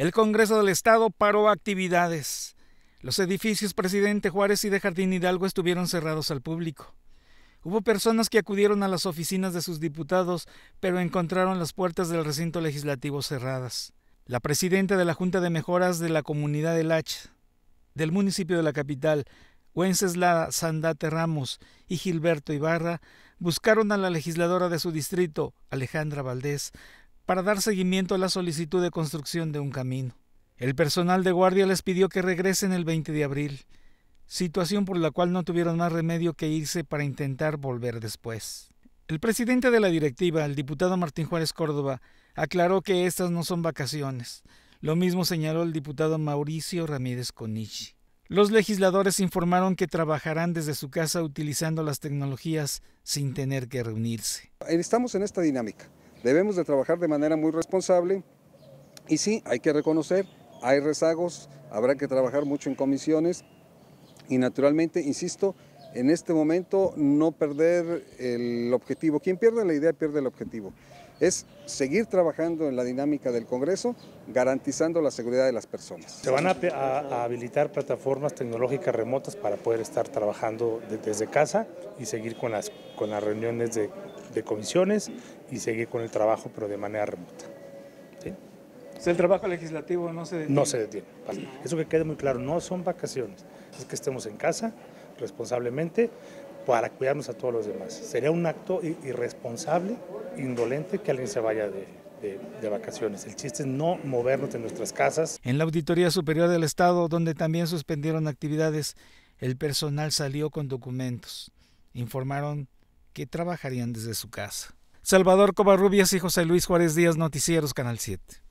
El Congreso del Estado paró actividades. Los edificios Presidente Juárez y de Jardín Hidalgo estuvieron cerrados al público. Hubo personas que acudieron a las oficinas de sus diputados, pero encontraron las puertas del recinto legislativo cerradas. La presidenta de la Junta de Mejoras de la Comunidad del H, del municipio de la capital, Wenceslada Sandate Ramos y Gilberto Ibarra buscaron a la legisladora de su distrito, Alejandra Valdés, para dar seguimiento a la solicitud de construcción de un camino. El personal de guardia les pidió que regresen el 20 de abril, situación por la cual no tuvieron más remedio que irse para intentar volver después. El presidente de la directiva, el diputado Martín Juárez Córdoba, aclaró que estas no son vacaciones. Lo mismo señaló el diputado Mauricio Ramírez Conichi. Los legisladores informaron que trabajarán desde su casa utilizando las tecnologías sin tener que reunirse. Estamos en esta dinámica. Debemos de trabajar de manera muy responsable y sí, hay que reconocer, hay rezagos, habrá que trabajar mucho en comisiones y naturalmente, insisto, en este momento no perder el objetivo. Quien pierde la idea pierde el objetivo es seguir trabajando en la dinámica del Congreso, garantizando la seguridad de las personas. Se van a, habilitar plataformas tecnológicas remotas para poder estar trabajando desde casa y seguir con las, con las reuniones de, comisiones y seguir con el trabajo, pero de manera remota. ¿Sí? el trabajo legislativo no se detiene. No se detiene. Eso que quede muy claro, no son vacaciones, es que estemos en casa responsablemente para cuidarnos a todos los demás. Sería un acto irresponsable, indolente, que alguien se vaya de, vacaciones. El chiste es no movernos de nuestras casas. En la Auditoría Superior del Estado, donde también suspendieron actividades, el personal salió con documentos. Informaron que trabajarían desde su casa. Salvador Covarrubias y José Luis Juárez Díaz, Noticieros, Canal 7.